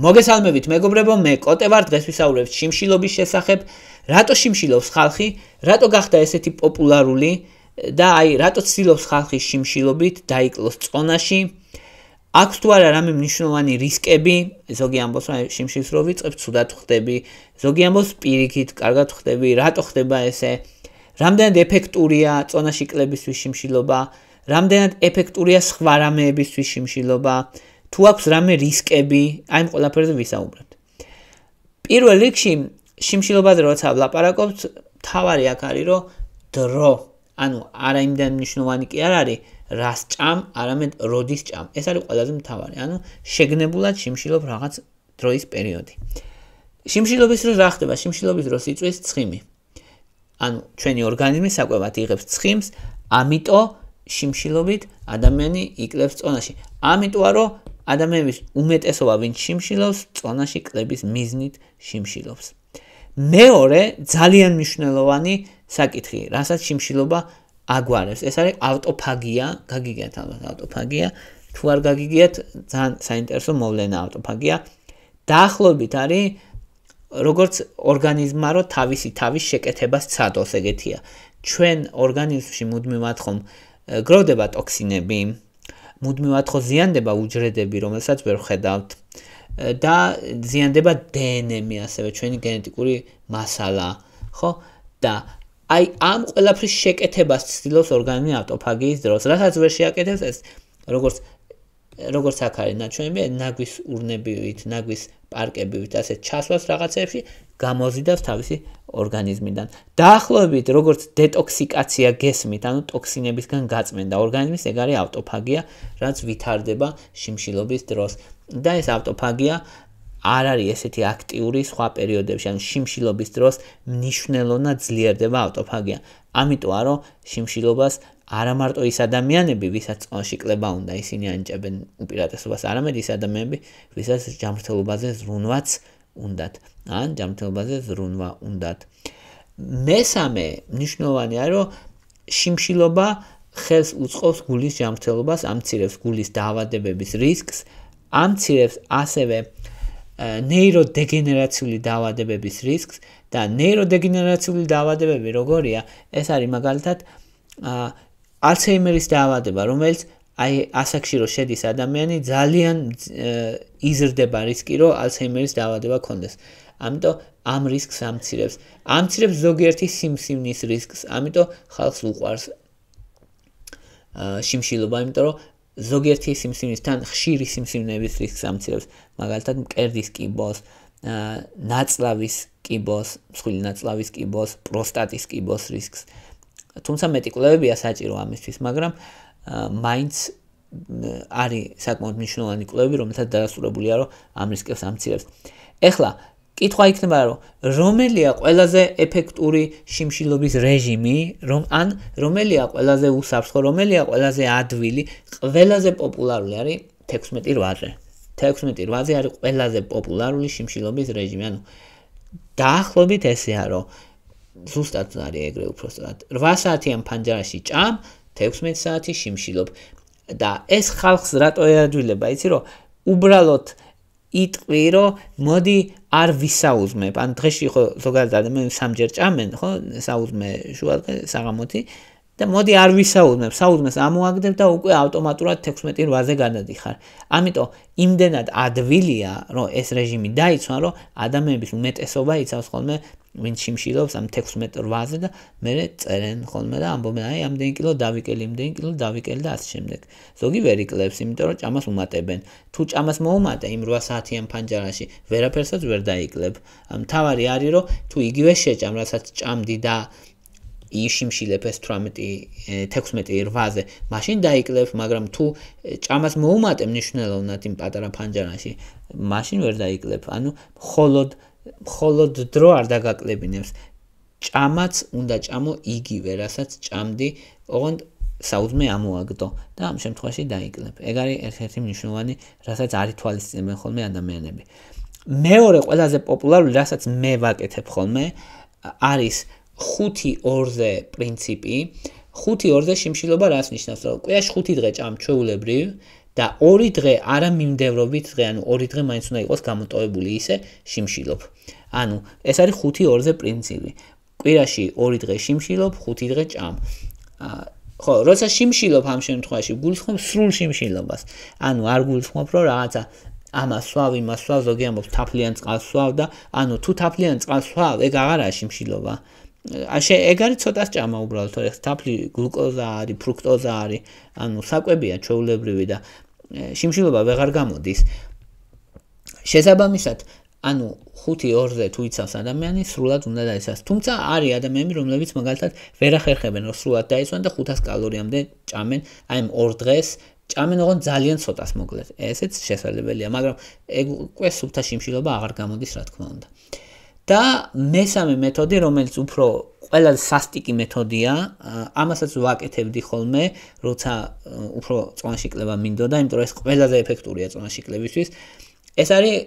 მოგესალმებით მეგობრებო, მე კოტე ვარ. დღეს ვისაუბრებ შიმშილობის შესახებ. რატო შიმშილობს ხალხი? რატო გახდა ესეთი პოპულარული? და აი, რატო ცდილობს ხალხი შიმშილობით დაიკლოს წონაში? აქვს თუ არა რამე მნიშვნელოვანი რისკები? ზოგი ამბობს, რომ შიმშილს რო ვიწებ, ცუდად ხდები. ზოგი ამბობს, პირიქით, კარგად ხდები. რატო ხდება ესე? რამდენად ეფექტურია წონაში კლებისთვის შიმშილობა? რამდენად ეფექტურია სხვა რამეებისთვის შიმშილობა? თუ აქვს რამე რისკები, აი ამ ყველაფერზე ვისაუბრებთ. პირველ რიგში შიმშილობაზე როცა ვლაპარაკობთ, თავარი აქ არის რომ დრო, ანუ არა იმდან მნიშვნელოვანი კი არ არის, რას ჭამ, არამედ როდის ჭამ. ეს არის ყველაზე მთავარი, ანუ შეგნებულად შიმშილობ რაღაც დროის პერიოდი. შიმშილობის დროს რა ხდება? შიმშილობის დროს იწვის ცხიმი. ანუ ჩვენი ორგანიზმი საკვებად იღებს ცხიმს, ამიტომ შიმშილობით ადამიანი იკლებს წონაში. ამიტომ არო ადამიანის უმეტესობა ვინ შიმშილობს, წონაში კლების მიზნით შიმშილობს. მეორე ძალიან მნიშვნელოვანი საკითხი, რასაც შიმშილობა აგვარებს. ეს არის ავტოფაგია, გაგიგიათ ალბათ ავტოფაგია. თუ არ გაგიგიათ, ძალიან საინტერესო მოვლენა ავტოფაგია. დაახლოებით არის როგორც ორგანიზმმა რო თავისი თავის შეკეთებას ცადოს ეგეთია. ჩვენ ორგანიზმში მუდმივად ხომ გროვდება ტოქსინები, მუდმივად ხო ზიანდება უჯრედები, რომელსაც ვერ ხედავთ. და ზიანდება დნმ-ი ასევე ჩვენი გენეტიკური მასალა, ხო? და აი ამ ყველაფრის შეკეთებას ცდილობს ორგანიზმი ავტოფაგიის დროს. რასაც ვერ შეაკეთებს ეს როგორც როგორც აქ არის ნაჩვენები, ნაგვის urnebivit, ნაგვის პარკებივით, ასე ჩასვას რაღაცეებში გამოზიდავს თავისი ორგანიზმიდან. დაახლოებით, როგორც დეტოქსიკაცია გესმით, ანუ ტოქსინებისგან გაწმენდა ორგანიზმის, ეგ არის ავტოფაგია, რაც ვითარდება შიმშილობის დროს. და ეს ავტოფაგია არ არის ესეთი აქტიური სხვა პერიოდებში, ანუ შიმშილობის დროს მნიშვნელოვნად ძლიერდება ავტოფაგია. ამიტომ არო შიმშილობას არა მარტო ის ადამიანები, ვისაც წონში კლება უნდა, ისინი ანიჭებენ უპირატესობას, არამედ ის ადამიანები, ვისაც ჯანმრთელობაზე ზრუნვაც აქვს. უნდათ ან ჯამთელბაზე ზრუნვა უნდათ მესამე მნიშვნელოვანია რომ შიმშილობა ხელს უწყობს გულის ჯამთელობას ამცირებს გულის დაავადებების რისკს ამცირებს ასევე ნეიროდეგენერაციული დაავადებების რისკს და ნეიროდეგენერაციული დაავადებები როგორია ეს არის მაგალითად აა ალცჰეიმერის დაავადება რომელიც აი ასაკში რო შედის ადამიანი ძალიან იზრდება რისკი რომ ალცჰაიმერის დაავადება ქონდეს. ამიტომ ამ რისკს ამცირებს. ამცირებს ზოგიერთი სიმსივნის რისკს, ამიტომ ხალხს უყარს შიმშილობა, ამიტომ რომ ზოგიერთი სიმსივნისთან ხშირი სიმსივნების რისკს ამცირებს, მაგალითად მკერდის კიბოს, ნაწლავის კიბოს, მსხვილი ნაწლავის კიბოს, პროსტატის კიბოს რისკს. თუმცა მეტი კვლევებია საჭირო ამისთვის, მაგრამ აა მაინც არის საკმაოდ მნიშვნელოვანი კლუბი, რომელთა დადასტურებულია, რომ ამრისკებს ამცირებს. ეხლა კითხვა იქნება, რომ რომელია ყველაზე ეფექტური შიმშილობის რეჟიმი, რომ ან რომელია ყველაზე უსაფრთხო, რომელია ყველაზე ადვილი, ყველაზე პოპულარული არის 16-8-ზე. 16-8-ზე არის ყველაზე პოპულარული შიმშილობის რეჟიმი, ანუ დაახლოებით ესეა, რომ ზუსტად არის ეგრე უბრალოდ. 8 საათიან პანჯარაში ჭამ, 16 საათი შიმშილობ და ეს ხალხს რატო ეაჯვილება იცი რომ უბრალოდ იტყვი რომ მოდი არ ვისაუზმებ ან დღეში ხო ზოგადად ადამიანები სამჯერ ჭამენ ხო საუზმე შუადღე საღამოთი და მოდი არ ვისაუზმებ საუზმეს ამოაგდებ და უკვე ავტომატურად 16 8-ზე გადადიხარ ამიტომ იმდენად ადვილია რომ ეს რეჟიმი დაიცვა რომ ადამიანების უმეტესობა იცავს ხოლმე ვინ შიმშილობს ამ 16-8-ზე და მე წერენ ხოლმე და ამბობენ აი ამდენ კილო დავიკელი, ამდენ კილო დავიკელი და ასე შემდეგ. ზოგი ვერ იკლებს, იმიტომ რომ ჭამას უმატებენ. თუ ჭამას მოუმატე იმ 8 საათიან ფანჯარაში, ვერაფერსაც ვერ დაიკლებ. ამ თავარი არის რომ თუ იგივე შეჭამ, რასაც ჭამდი და ი შიმშილებ ეს 18 16 8-ზე, მაშინ დაიკლებ, მაგრამ თუ ჭამას მოუმატე მნიშვნელოვნად იმ პატარა ფანჯარაში, მაშინ ვერ დაიკლებ. ანუ მხოლოდ მხოლოდ დრო არ დაგაკლებინებს. ჭამაც უნდა ჭამო იგივე, რასაც ჭამდი, ოღონდ საუძმე ამოაგდო და ამ შემთხვევაში დაიკლებ. ეგ არის ერთ-ერთი მნიშვნელოვანი, რასაც არ ითვალისწინებენ ხოლმე ადამიანები. მეორე ყველაზე პოპულარული, რასაც მე ვაკეთებ ხოლმე, არის 5-2-ზე პრინციპი. 5-2-ზე შიმშილობა რას ნიშნავს? რომ ყველა 5 დღე ჭამ ჩვეულებრივ, და ორი დღე არა მიმდევრობით დღე, ანუ ორი დღე მაინც უნდა იყოს გამოტოვებული ისე შიმშილობ. ანუ ეს არის 5-2-ზე პრინციპი. კვირაში ორი დღე შიმშილობ, 5 დღე ჭამ. ხო, როცა შიმშილობ ამ შემთხვევაში, გულისხმობ სრულ შიმშილობას. ანუ არ გულისხმობ, რომ რაღაცა ამას სვავ, იმას სვავ, ზოგი ამბობს თაფლიან წყალს სვავ და ანუ თუ თაფლიან წყალს სვავ, ეგ აღარაა შიმშილობა. აშე ეგ არის ცოტა სჭამა უბრალოდ ეს თაფლი გლუკოზა არის ფრუქტოზა არის ანუ საკვებია ჩვეულებრივი და შიმშილობა ਵეღარ გამოდის შესაბამისად ანუ 5-2-ზე თუ იცავს ადამიანი სრულად უნდა დაესას თუმცა არის ადამიანები რომლებიც მაგალითად ვერ ახერხებენ რომ სრულად დაესვან და 500 კალორიამდე ჭამენ აი ამ 2 დღეს ჭამენ ოღონ ძალიან ცოტას მოკლედ ესეც შესაძლებელია მაგრამ ეგ უკვე სუფთა შიმშილობა აღარ გამოდის რა თქმა უნდა აა და მესამე მეთოდი, რომელიც უფრო ყველაზე სასტიკი მეთოდია, ამასაც ვაკეთებდი ხოლმე, როცა უფრო წონაში კლება მინდოდა, იმიტომ რომ ეს ყველაზე ეფექტურია წონაში კლებისთვის. ეს არის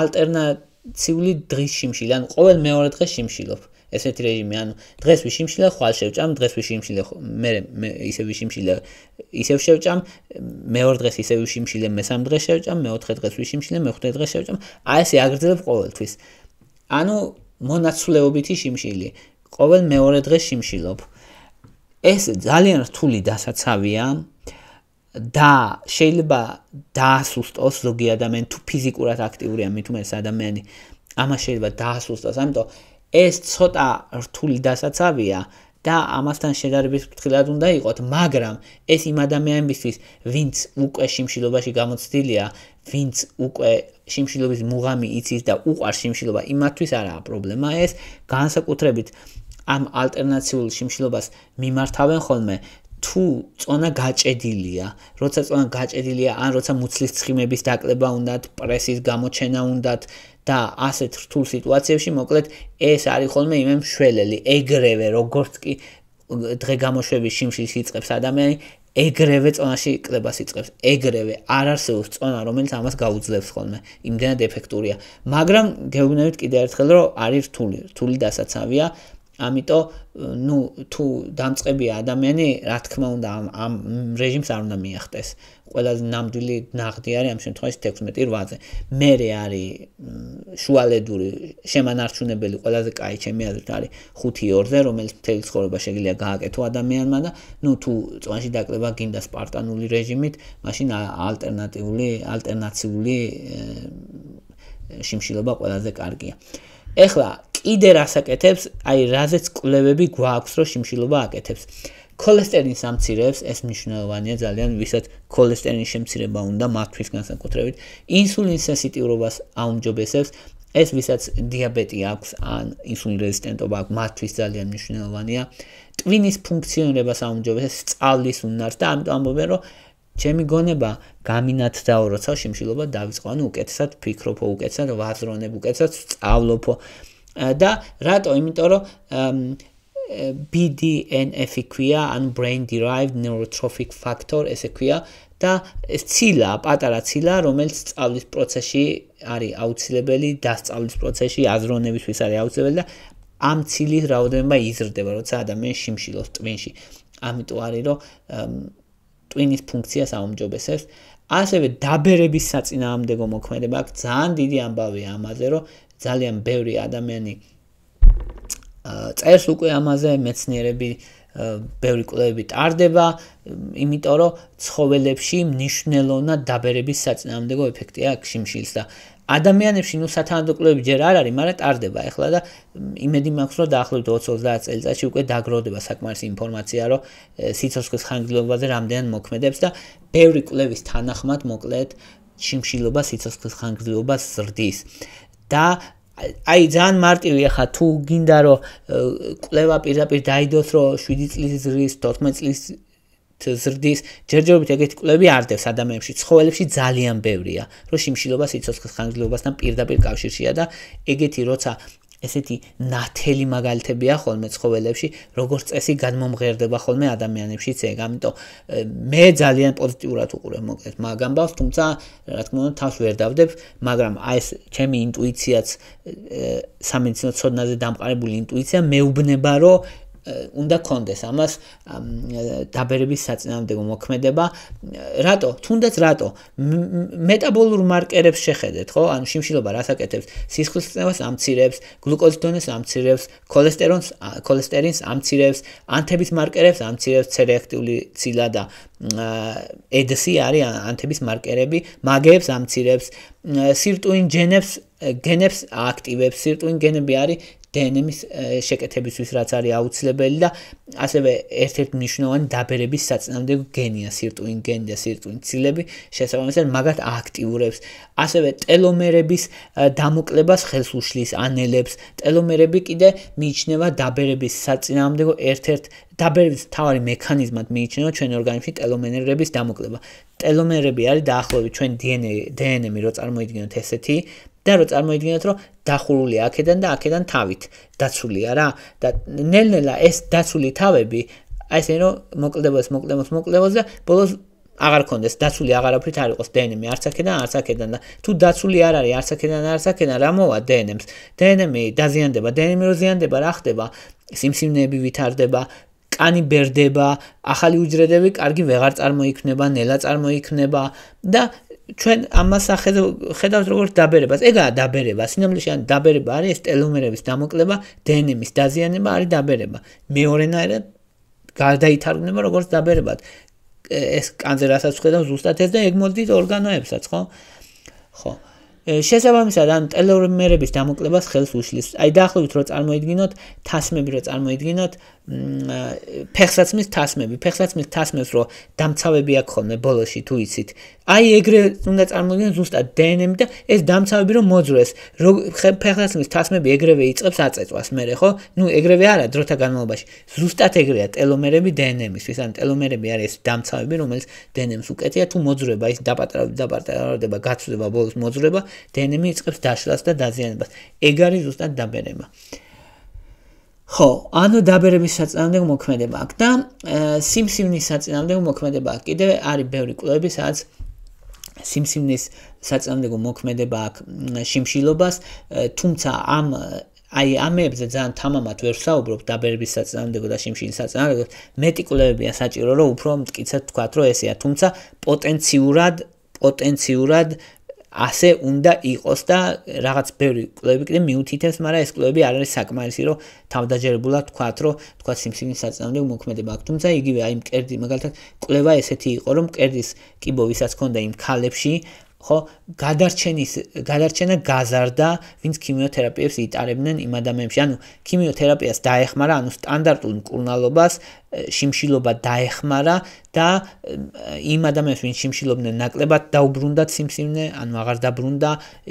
ალტერნატიული დღის შიმშილი, ან ყოველ მეორე დღეს შიმშილობ. ესეთი რეჟიმი, ანუ დღეს ვიშიმშილა, ხვალ შევჭამ, დღეს ვიშიმშილა, მე მე ისე ვიშიმშილა, ისე შევჭამ, მეორე დღეს ისე ვიშიმშილა, მესამე დღეს შევჭამ, მეოთხე დღეს ვიშიმშილა, მეხუთე დღეს შევჭამ. აი ესე აგრძელებ ყოველთვის. ანუ მონაცვლეობითი შიმშილი. ყოველ მეორე დღე შიმშილობ. ეს ძალიან რთული დასაცავია და შეიძლება დაასუსტოს ზოგი ადამიანი თუ ფიზიკურად აქტიურია მithumes ადამიანი. ამას შეიძლება დაასუსტოს, ამიტომ ეს ცოტა რთული დასაცავია, და ამასთან შედარებით ფრთხილად უნდა იყოს, მაგრამ ეს იმ ადამიანებისთვის, ვინც უკვე შიმშილობაში გამოცდილია, ვინც უკვე შიმშილობის მუღამი იცის და უყარს შიმშილობა, იმათთვის არაა პრობლემა ეს, განსაკუთრებით ამ ალტერნაციულ შიმშილობას მიმართავენ ხოლმე თუ წონა გაჭედილია, როცა წონა გაჭედილია, ან როცა მუცლის ცხიმების დაკლება უნდათ, პრესის გამოჩენა უნდათ და ასეთ რთულ სიტუაციებში, მოკლედ ეს არის ხოლმე იმ შველელი, ეგრევე როგორც კი დღე გამოშვების შიმშილს იწებს ადამიანი, ეგრევე წონაში კლებას იწებს. ეგრევე არ არსებობს წონა, რომელიც ამას გაუძლებს ხოლმე. იმდენად ეფექტურია. მაგრამ გეუბნებით კიდე ერთხელ, რომ არის რთული, რთული დასაცავია, ამიტომ ნუ თუ დამწყებია ადამიანი, რა თქმა უნდა ამ ამ რეჟიმს არ უნდა მიახტეს. ყველაზე ნამდვილი ნაღდი არის ამ შემთხვევაში 16 8-ზე. მე რე არის შუალედური შემანარჩუნებელი ყველაზე კაი ჩემი აზრით არის 5-2-ზე, რომელიც მთელი ცხოვრება შეიძლება გააკეთო ადამიანმა და ნუ თუ წვანში დაკლება გინდა სპარტანული რეჟიმით, მაშინ ალტერნატიული ალტერნაციული შიმშილობა ყველაზე კარგია. ეხლა კიდე რას აკეთებს? აი, რაზეც კვლევები გვაქვს, რომ შიმშილობა აკეთებს. ქოლესტერინს ამცირებს, ეს მნიშვნელოვანია ძალიან, ვისაც ქოლესტერინის შემცირება უნდა მართვის განსაკუთრებით. ინსულინის სენსიტივობას აუმჯობესებს, ეს ვისაც დიაბეტი აქვს ან ინსულინ რეზისტენტობა აქვს, მართვის ძალიან მნიშვნელოვანია. ტვინის ფუნქციონირებას აუმჯობესებს, წალის უნარს და ამიტომ ამბობენ, რომ ჩემი გონება გამინათდაო, როცა შიმშილობა დავიწყო, ანუ უკეთესად ფიქრობ, უკეთესად ვაზროვნებ, უკეთესად სწავლობ. და რატო? იმიტომ რომ BDNF-ი ქვია, ან brain derived neurotrophic factor ესე ქვია და ცილა, პატარა ცილა, რომელიც სწავლის პროცესში არის აუცილებელი, დასწავლის პროცესში აზროვნებისთვის არის აუცილებელი და ამ ცილის რაოდენობა იზრდება, როცა ადამიანი შიმშილოს ტვინში. ამიტომ არის რომ ტვინის ფუნქციას აუმჯობესებს. ასევე დაბერების საწინააღმდეგო მოქმედება აქ ძალიან დიდი ამბავია ამაზე, რომ ძალიან ბევრი ადამიანი წეს უკვე ამაზე მეცნიერები ბევრი კვლევები ტარდება, იმიტომ რომ ცხოველებში მნიშვნელოვნად დაბერების საწინააღმდეგო ეფექტი აქვს შიმშილს და ადამიანებში ნუ სათანადო კვლევები ჯერ არ არის, მაგრამ ტარდება ახლა და იმედი მაქვს რომ დაახლოებით 20-30 წელიწადში უკვე დაგროვდება საკმარისი ინფორმაცია, რომ სიცოცხლის ხანგრძლივობაზე რამდენად მოქმედებს და ბევრი კვლევის თანახმად მოკლედ შიმშილობა სიცოცხლის ხანგრძლივობას ზრდის. და აი ძალიან მარტივია ხა თუ გინდა რომ კვლევა პირდაპირ დაიდოს რომ 7 წლის ზრდის 14 წლის ზრდის ჯერჯერობით ეგეთი კვლები არ დევს ადამიანებში ცხოველებში ძალიან ბევრია რომ სიმშილობა სიცოცხლის ხანგრძლივობასთან პირდაპირ კავშირშია და ეგეთი როცა ესეთი ნათელი მაგალითებია ხოლმე ცხოველებში, როგორც წესი გამომღერდება ხოლმე ადამიანებშიც ეგ. ამიტომ მე ძალიან პოზიტიურად უყურებ მოკლედ მაგამბავს, თუმცა რა თქმა უნდა თავს ვერ დავდებ, მაგრამ აი ეს ჩემი ინტუიციაც სამედიცინო ცოდნაზე დამყარებული ინტუიცია მეუბნება, რომ უნდა კონდეს ამას დაბერების საწინააღმდეგო მოქმედება რატო თუნდაც რატო მეტაბოლურ მარკერებს შეხედეთ ხო ანუ შიმშილობა რას აკეთებს სისხლის წნევას ამცირებს გლუკოზის დონეს ამცირებს ქოლესტერონს ქოლესტერინს ამცირებს ანთების მარკერებს ამცირებს ცერეაქტიული ცილა და ედსი არის ანთების მარკერები მაგეებს ამცირებს სირტუინ ჯენებს გენებს ააქტივებს სირტუინ გენები არის დნმ-ის შეკეთებისთვის რაც არის აუცილებელი და ასევე ერთ-ერთ მნიშვნელოვანი დაბერების საწინააღმდეგო გენია სირტუინ გენი და სირტუინ ცილები შესაბამისად მაგათ ააქტიურებს ასევე ტელომერების დამოკლებას ხელს უშლის ანელებს ტელომერები კიდე მიიჩნევა დაბერების საწინააღმდეგო ერთ-ერთ დაბერების მთავარი მექანიზმად მიიჩნევა ჩვენ ორგანიზმში ტელომერების დამოკლება ტელომერები არის დაახლოებით ჩვენ დნმ დნმ რო წარმოიდგინოთ ესეთი და რომ წარმოიდგინოთ, რომ დახურულია აქედან და აქედან თავით, დაცულია რა და ნელ-ნელა ეს დაცული თავები, აი ესე რომ მოკლდებას, მოკლდებას, მოკლდებას და ბოლოს აღარ კონდეს დაცული აღარაფრით არ იყოს დნმ-ი არც აქედან არც აქედან და თუ დაცული არ არის არც აქედან არც აქედან რა მოვა დნმ-ს დნმ-ი დაზიანდება დნმ-ი რო ზიანდება რა ხდება სიმსივნეები ვითარდება კანი ბერდება ახალი უჯრედები კარგი ਵღარ წარმოიქმნება ნელა წარმოიქმნება და ჩვენ ამას ახედავთ როგორც დაბერებას. ეგაა დაბერება, სინამდვილეში ან დაბერება არის ტელომერების დამოკლება, დნმ-ის დაზიანება არის დაბერება. მეორენაირად გადაითარგმნება როგორც დაბერებად. ეს კანზე რასაც ხედავ ზუსტად ეს და ეგმოდით ორგანოებსაც, ხო? ხო. შესაბამისად, ან ტელომერების დამოკლებას ხელს უშლის. აი დაახლოებით რო წარმოიდგინოთ, თასმები რო წარმოიდგინოთ, ფეხსაცმლის თასმები, ფეხსაცმლის თასმებს რო დამცავები აქვს ხოლმე ბოლოში თუ იცით. აი ეგრე უნდა წარმოიდგინოთ ზუსტად დნმ და ეს დამცავები რომ მოძრეს, რო ფეხსაცმლის თასმები ეგრევე იწებს აწეწვას მერე ხო? ნუ ეგრევე არა დროთა განმავლობაში. ზუსტად ეგრეა ტელომერები დნმ-ისთვის, ან ტელომერები არის ეს დამცავები, რომელიც დნმ-ს უკეთია თუ მოძრება, ის დაპატრავდება, დაპატრავდება, გაცვლება ბოლოს მოძრება, დნმ-ი იწებს დაშლას და დაზიანებას. ეგ არის ზუსტად დაბერება. ხო, ანუ დაბერების საწინააღმდეგ მოქმედება აქვს და სიმსივნის საწინააღმდეგ მოქმედება აქვს. კიდევ არის ბევრი კლუბი, სადაც სიმსივნის საწინააღმდეგ მოქმედება აქვს შიმშილობას, თუმცა ამ აი ამებზე ძალიან თამამად ვერ საუბრობ დაბერების საწინააღმდეგ და შიმშილის საწინააღმდეგ. მეტი კლუბებია საჭირო, რომ უფრო მткиცეთ თქვა, რომ ესეა, თუმცა პოტენციურად პოტენციურად ასე უნდა იყოს და რაღაც ბევრი კლუბი კიდე მიუთითებს, მაგრამ ეს კლუბი არ არის საკმარისი, რომ თავდაჯერებულად თქვათ, რომ თქვათ სიმსივნის საწინააღმდეგ მოქმედება აქვს. თუმცა იგივე აი მკერდი მაგალითად კლევა ესეთი იყო, რომ მკერდის კიბო ვისაც ქონდა იმ ქალებში, ხო გადარჩენის გადარჩენა გაზარდა ვინც ქიმიოთერაპიებს იტარებდნენ იმ ადამიანებში ანუ ქიმიოთერაპიას დაეხმარა ანუ სტანდარტულ მკურნალობას შიმშილობა დაეხმარა და იმ ადამიანებს ვინც შიმშილობდნენ ნაკლებად დაუბრუნდა სიმსივნე ანუ აღარ დაბრუნდა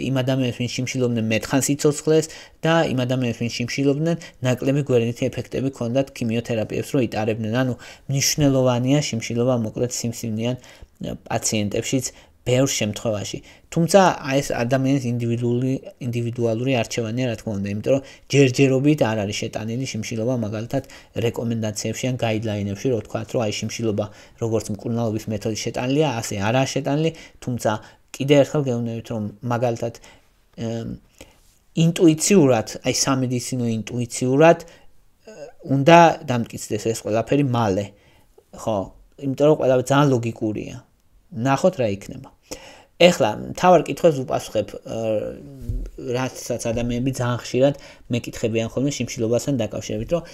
იმ ადამიანებს ვინც შიმშილობდნენ მეტხან სიცოცხლეს და იმ ადამიანებს ვინც შიმშილობდნენ ნაკლები გვერდითი ეფექტები ქონდათ ქიმიოთერაპიებს რო იტარებდნენ ანუ მნიშვნელოვანია შიმშილობა მოკლედ სიმსივნიან პაციენტებშიც ბევრ შემთხვევაში. თუმცა ეს ადამიანის ინდივიდუალური ინდივიდუალური არჩევანია, რა თქმა უნდა, იმიტომ რომ ჯერჯერობით არ არის შეტანილი შიმშილობა, მაგალითად, რეკომენდაციებში ან გაიდლაინებში, რომ თქვათ, რომ აი შიმშილობა როგორც მკურნალობის მეთოდი შეტანილია, ასე არა შეტანილი, თუმცა კიდევ ერთხელ გეუბნებით, რომ მაგალითად ინტუიციურად, აი სამედიცინო ინტუიციურად უნდა დამტკიცდეს ეს ყველაფერი მალე. ხო, იმიტომ რომ ყველა ძალიან ლოგიკურია. ნახოთ რა იქნება. ეხლა მთავარ კითხვებს უპასუხებ რაცაც ადამიანები ძალიან ხშირად მეკითხებიან ხოლმე სიმშილობასთან დაკავშირებით, რომ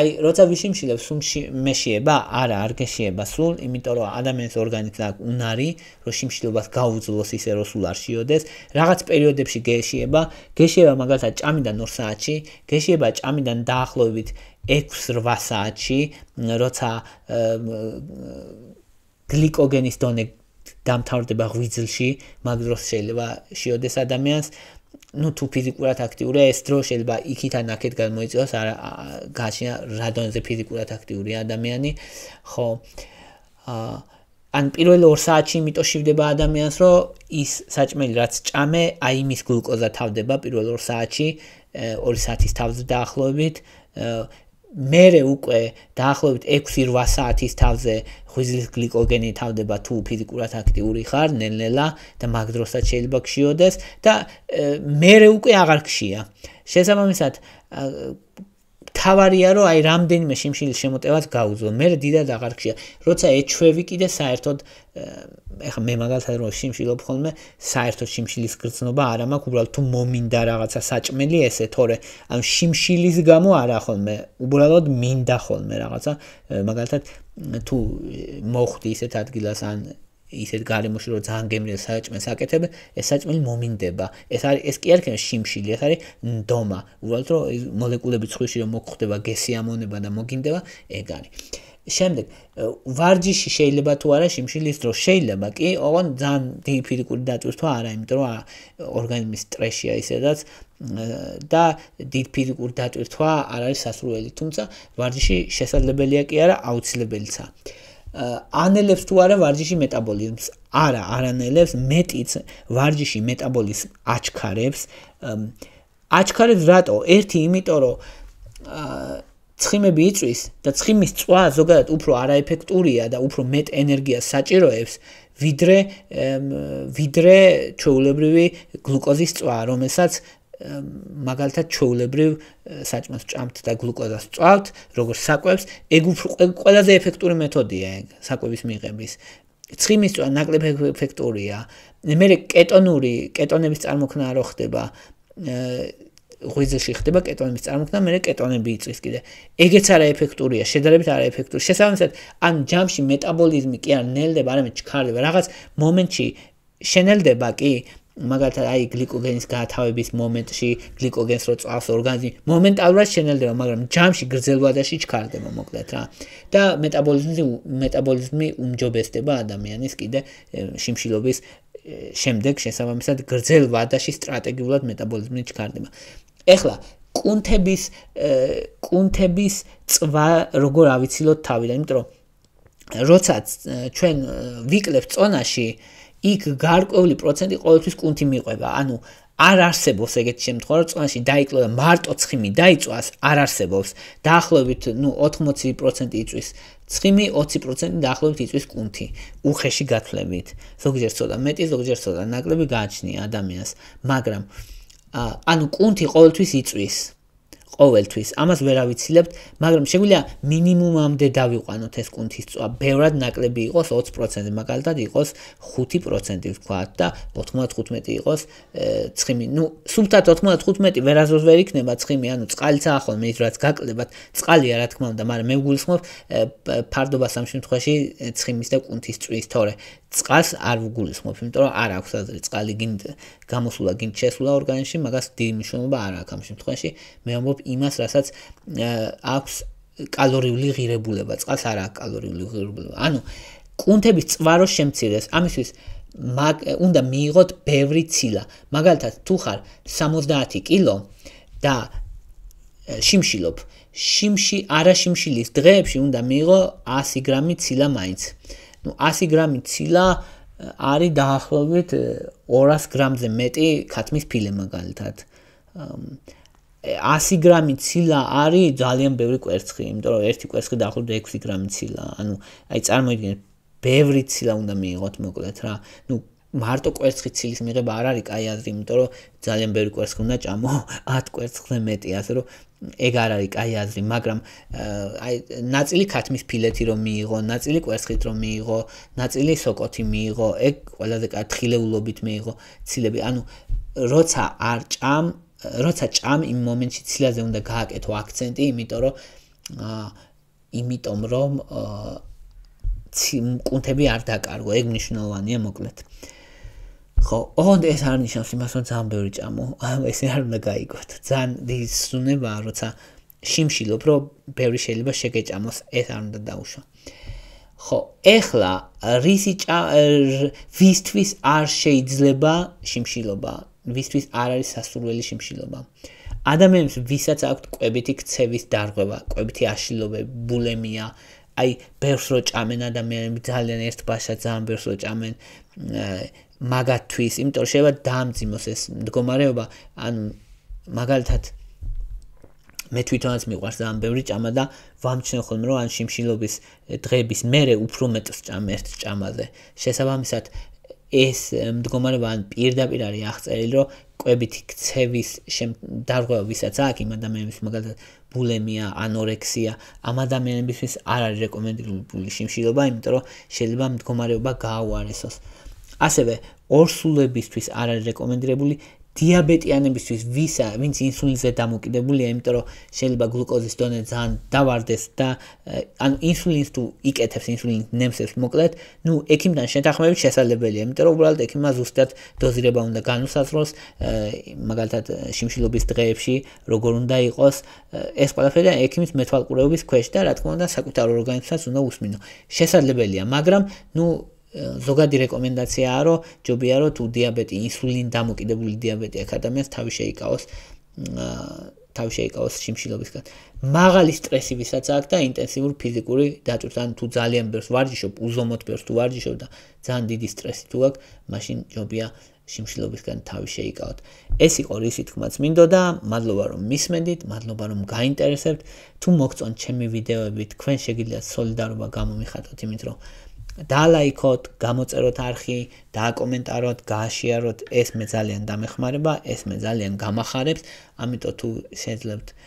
აი როცა ვიშიმშილებ სუნში მეშიება, არა, არ გეშიება სულ, იმიტომ რომ ადამიანის ორგანიზმს აქვს უნარი, რომ სიმშილობას გაუძლოს ისე რომ სულ არ შეოდეს. რაღაც პერიოდებში გეშიება, გეშიება მაგალითად ჭამიდან 2 საათში, გეშიება ჭამიდან დაახლოებით 6-8 საათში, როცა გლიკოგენის დონე დამთავრდება ღვიძლში, მაგდროს შეიძლება შეოდეს ადამიანს, ну თუ ფიზიკურად აქტიურია, ეს დრო შეიძლება იქითან აქეთ გამოიწვიოს, არა გაშია რადონზე ფიზიკურად აქტიური ადამიანი. ხო. აა ან პირველ 2 საათში იმიტო შივდება ადამიანს, რომ ის საჭმელი რაც ჭამე, აი მის გლუკოზა თავდება პირველ 2 საათში, 2 საათის თავზე დაახლოებით, მერე უკვე დაახლოებით 6-8 საათის თავზე ღვიძლის გლიკოგენი თავდება თუ ფიზიკურად აქტიური ხარ, ნელ-ნელა და მაგ დროსაც შეიძლება გშიოდეს და მერე უკვე აღარ გშია. შესაბამისად თავარია რომ აი რამდენიმე შიმშილის შემოტევაც გაუძლო მე დიდად აღარ ხშია როცა ეჩვევი კიდე საერთოდ ეხა მე მაგალითად რომ შიმშილობ ხოლმე საერთოდ შიმშილის გრძნობა არ ამაკ უბრალოდ თუ მომინდა რაღაცა საჭმელი ესე თორე ან შიმშილის გამო არა ხოლმე უბრალოდ მინდა ხოლმე რაღაცა მაგალითად თუ მოხდი ისეთ ადგილას ან ისეთ გარემოში რომ ძალიან გემრიელ საჭმელს აკეთებ, ეს საჭმელი მომინდება. ეს არის ეს კი არ ქენ შიმშილი, ეს არის ნდომა. უბრალოდ რომ მოლეკულები ცხვირში რომ მოგხვდება გესიამონება და მოგინდება, ეგ არის. შემდეგ ვარჯიში შეიძლება თუ არა შიმშილის დრო შეიძლება კი ოღონ ძალიან დიდი ფიზიკური დატვირთვა არა იმიტომ რომ ორგანიზმის სტრესია ისედაც და დიდი ფიზიკური დატვირთვა არ არის სასურველი თუმცა ვარჯიში შესაძლებელია კი არა აუცილებელიცაა ანელებს თუ არა ვარჯიში მეტაბოლიზმს? არა, არანელებს, მეტიც ვარჯიში მეტაბოლიზმ აჩქარებს. აჩქარებს რატო? ერთი, იმიტომ რომ ცხიმები იწვის და ცხიმის წვა ზოგადად უფრო არაეფექტურია და უფრო მეტ ენერგიას საჭიროებს, ვიდრე ვიდრე ჩვეულებრივი გლუკოზის წვა, რომელსაც მაგალითად ჩოულებრივ საჭმელს ჭამთ და გლუკოზას წვავთ, როგორც საკვებს, ეგ უფრო ყველაზე ეფექტური მეთოდია ეგ საკვების მიღების. ცხიმის წვა ნაკლებ ეფექტურია. მე კეტონური, კეტონების წარმოქმნა რო ხდება ღვიძეში ხდება კეტონების წარმოქმნა, მე კეტონები იწვის კიდე. ეგეც არა ეფექტურია, შედარებით არა ეფექტური. შესაბამისად, ან ჯამში მეტაბოლიზმი კი არ ნელდება, არამედ ჩქარდება. რაღაც მომენტში შენელდება კი, მაგალითად აი გლიკოგენის გათავების მომენტში გლიკოგენს რო წავს ორგანიზმი მომენტალურად შენელდება მაგრამ ჯამში გრძელვადაში ჩქარდება მოკლედ რა და მეტაბოლიზმი მეტაბოლიზმი უმჯობესდება ადამიანის კიდე შიმშილობის შემდეგ შესაბამისად გრძელვადაში სტრატეგიულად მეტაბოლიზმი ჩქარდება ეხლა კუნთების კუნთების წვა როგორ ავიცილოთ თავიდან იმიტომ რომ როცა ჩვენ ვიკლებთ წონაში იქ გარკვეული პროცენტი ყოველთვის კუნთი მიყვება. ანუ არ არსებობს ეგეთ შემთხვევაში, რომ წონაში დაიკლო და მარტო ცხიმი დაიწვას, არ არსებობს. დაახლოებით, ну, 80% იწვის ცხიმი, 20% დაახლოებით იწვის კუნთი უხეში გათლებით. ზოგიერთ ცოტა მეტი, ზოგიერთ ცოტა ნაკლები გააჩნია ადამიანს, მაგრამ ანუ კუნთი ყოველთვის იწვის. ყოველთვის. ამას ვერ ავიცილებთ, მაგრამ შეგვიძლია მინიმუმამდე დავიყვანოთ ეს კუნთის წვა. ბევრად ნაკლები იყოს 20%-ზე, მაგალითად იყოს 5% ვთქვა და 95 იყოს ცხიმი. ნუ სულთან 95 ვერასდროს ვერ იქნება ცხიმი, ანუ წყალიც ახლა მე რაც გაკლებად, წყალია რა თქმა უნდა, მაგრამ მე გულისხმობ ფარდობა სამ შემთხვევაში ცხიმის და კუნთის წვის თორე. წყალს არ ვგულისხმობ, იმიტომ რომ არ აქვს აზრი წყალი გინ გამოსულა, გინ შესულა ორგანიზმში, მაგას დიმშნობა არ აქვს ამ შემთხვევაში. მე ამბობ იმას, რასაც აქვს კალორიული ღირებულება. წყალს არ აქვს კალორიული ღირებულება. ანუ კუნთების წვარო შემცირდეს. ამისთვის მაგ უნდა მიიღოთ ბევრი ცილა. მაგალითად, თუ ხარ 70 კილო და შიმშილობ, შიმში არა შიმშილის დღეებში უნდა მიიღო 100 გრამი ცილა მაინც. ну 100 грамი цила არის დაახლოებით 200 э, грамზე მეტი ქათმის ფილე მაგალითად 100 грамი э, ცილა არის ძალიან ბევრი კვერცხი, იმიტომ რომ ერთი კვერცხი დაახლოებით 6 грамი ცილა. ანუ აი წარმოიდგინე, ბევრი ცილა უნდა მიიღოთ მოკლედ რა. ნუ მარტო კვერცხი ცილის მიღება არ არის კაი აზრი, იმიტომ რომ ძალიან ბევრი კვერცხი უნდა ჭამო, 10 კვერცხზე მეტი, ასე რომ ეგ არ არის კაი აზრი, მაგრამ აი ნაწილი ქათმის ფილეთი რომ მიიღო, ნაწილი კვერცხით რომ მიიღო, ნაწილი სოკოთი მიიღო, ეგ ყველაზე კარგი თხილეულობით მიიღო ცილები. ანუ როცა არ ჭამ, როცა ჭამ იმ მომენტში ცილაზე უნდა გააკეთო აქცენტი, იმიტომ რომ აა იმიტომ რომ აა ცი კუნთები არ დაკარგო, ეგ მნიშვნელოვანია მოკლედ. აა ხო, ოღონდ ეს არ ნიშნავს იმას, რომ ძალიან ბევრი ჭამო. ესე არ უნდა გაიგოთ. ძალიან დისუნებაა, როცა შიმშილობ, რომ ბევრი შეიძლება შეგეჭამოს, ეს არ უნდა დაუშვა. ხო, ეხლა რისი ჭა ვისთვის არ შეიძლება შიმშილობა, ვისთვის არ არის სასურველი შიმშილობა. ადამიანებს ვისაც აქვთ კვებითი ქცევის დარღვევა, კვებითი აშლილობები, ბულემია, აი, ბევრს რო ჭამენ ადამიანები, ძალიან ერთ ბაშა ძალიან ბევრს რო ჭამენ, მაგათთვის, იმიტომ შეიძლება დაამძიმოს ეს მდგომარეობა, ან მაგალითად მე თვითონაც მიყვარს ძალიან ბევრი ჭამა და ვამჩნევ ხოლმე რომ ან შიმშილობის დღების მერე უფრო მეტს ჭამ ერთ ჭამაზე. შესაბამისად ეს მდგომარეობა ან პირდაპირ არის აღწერილი რომ კვებითი ქცევის დარღვევა ვისაც აქვს იმ ადამიანებს მაგალითად ბულემია, ანორექსია, ამ ადამიანებისთვის არ არის რეკომენდებული შიმშილობა, იმიტომ რომ შეიძლება მდგომარეობა გააუარესოს. აა ასევე ორსულებისთვის არ არის რეკომენდებული დიაბეტიანებისთვის ვისა ვინც ინსულინზე დამოკიდებულია იმიტომ რომ შეიძლება გლუკოზის დონე ძალიან დავარდეს და ანუ ინსულინს თუ იკეთებს ინსულინს ნემსებს მოკლედ ნუ ექიმთან შეთანხმებით შესაძლებელია იმიტომ რომ უბრალოდ ექიმმა ზუსტად დოზირება უნდა განუსაზღვროს მაგალითად შიმშილობის დღეებში როგორ უნდა იყოს ეს ყველაფერი ექიმის მეთვალყურეობის ქვეშ და რა თქმა უნდა საკუთარ ორგანიზმსაც უნდა უსმინო შესაძლებელია მაგრამ ნუ ზოგადი რეკომენდაციაა რომ ჯობია რომ თუ დიაბეტი ინსულინ დამოკიდებული დიაბეტი აქვს ადამიანს თავი შეიკავოს თავი შეიკავოს სიმშილობისგან მაღალი სტრესი ვისაც აქვს და ინტენსიური ფიზიკური დატვირთვა ან თუ ძალიან ბევრს ვარჯიშობ უზომოდ ბევრს თუ ვარჯიშობ და ძალიან დიდი სტრესი თუ აქვს მაშინ ჯობია სიმშილობისგან თავი შეიკავოთ ეს იყო რისი თქმაც მინდოდა მადლობა რომ მისმენდით მადლობა რომ გაინტერესებთ თუ მოგწონთ ჩემი ვიდეოები თქვენ შეგიძლიათ солиდარობა გამომიხატოთ იმით რომ დალაიქოთ, გამოწეროთ არხი, დააკომენტაროთ, გააშეაროთ, ეს მე ძალიან დამეხმარება, ეს მე ძალიან გამახარებს, ამიტომ თუ შეძლებთ აა